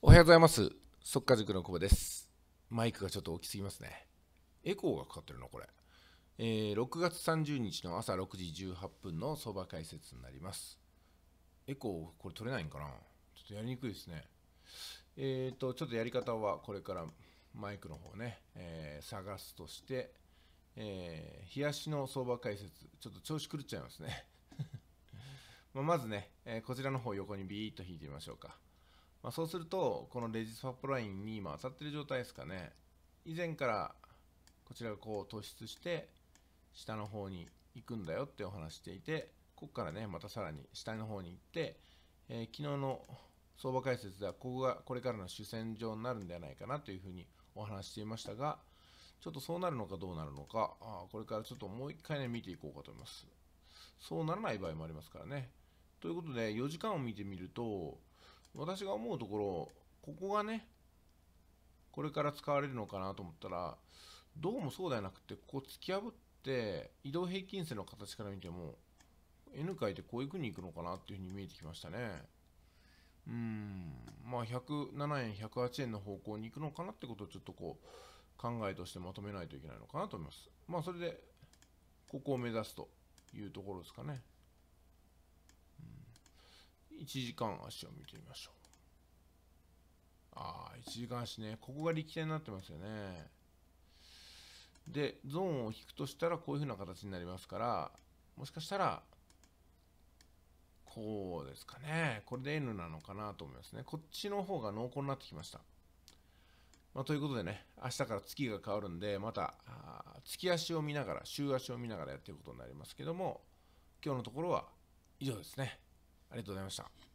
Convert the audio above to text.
おはようございます。速稼塾の久保です。マイクがちょっと大きすぎますね。エコーがかかってるのこれ。えー、6月30日の朝6時18分の相場解説になります。エコー、これ取れないんかなちょっとやりにくいですね。えっ、ー、と、ちょっとやり方はこれからマイクの方ね、えー、探すとして、えー、冷やしの相場解説、ちょっと調子狂っちゃいますね。ままずね、えこちらの方横にビーッと引いてみましょうか。まあ、そうすると、このレジスワップラインに今当たってる状態ですかね。以前からこちらがこう突出して、下の方に行くんだよってお話していて、ここからね、またさらに下の方に行って、えー、昨日の相場解説では、ここがこれからの主戦場になるんではないかなというふうにお話していましたが、ちょっとそうなるのかどうなるのか、あこれからちょっともう一回ね、見ていこうかと思います。そうならない場合もありますからね。ということで、4時間を見てみると、私が思うところここがねこれから使われるのかなと思ったらどうもそうではなくてここ突き破って移動平均線の形から見ても N 回ってこういう風に行くのかなっていう風に見えてきましたねうんまあ107円108円の方向に行くのかなってことをちょっとこう考えとしてまとめないといけないのかなと思いますまあそれでここを目指すというところですかね1時間足を見てみましょう。ああ、1時間足ね。ここが力点になってますよね。で、ゾーンを引くとしたらこういう風な形になりますから、もしかしたら、こうですかね。これで N なのかなと思いますね。こっちの方が濃厚になってきました。まあ、ということでね、明日から月が変わるんで、また、月足を見ながら、週足を見ながらやっていくことになりますけども、今日のところは以上ですね。ありがとうございました。